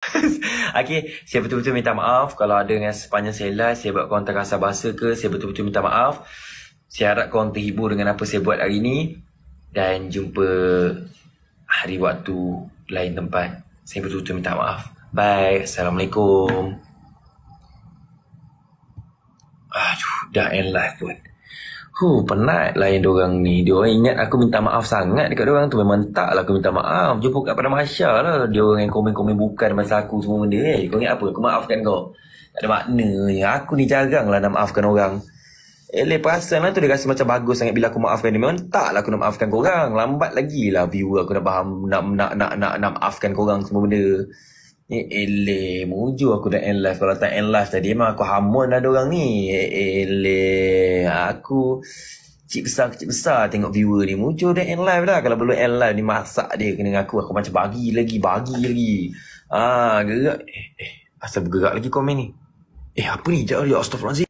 okay, saya betul-betul minta maaf kalau ada dengan sepanjang saya live, saya buat korang terasa bahasa ke, saya betul-betul minta maaf. Saya harap korang terhibur dengan apa saya buat hari ini dan jumpa hari waktu lain tempat. Saya betul-betul minta maaf. Bye. Assalamualaikum. Aduh, dah end live pun aku penat lah yang diorang ni. Diorang ingat aku minta maaf sangat dekat diorang tu. Memang tak lah aku minta maaf. Jumpa kat pada Masya lah. Diorang yang komen-komen bukan masa aku semua benda. Eh, kau ingat apa? Aku maafkan kau. Tak ada makna. Yang aku ni jarang lah nak maafkan orang. Eh, leh perasan lah tu dia rasa macam bagus sangat bila aku maafkan dia. Memang tak lah aku nak maafkan korang. Lambat lagi lah viewer aku nak faham nak, nak, nak, nak, nak maafkan korang semua benda. Ni eh, eleh, muju aku dah end live. Kalau tak end live tadi, memang aku hamun lah orang ni. Eh, eleh, aku cik besar cik besar tengok viewer ni. Muju dah end live dah. Kalau belum end live ni, masak dia kena dengan aku. Aku macam bagi lagi, bagi lagi. Ah, gerak. Eh, eh, asal bergerak lagi komen ni. Eh, apa ni? Jangan lihat Astaghfirullahaladzim.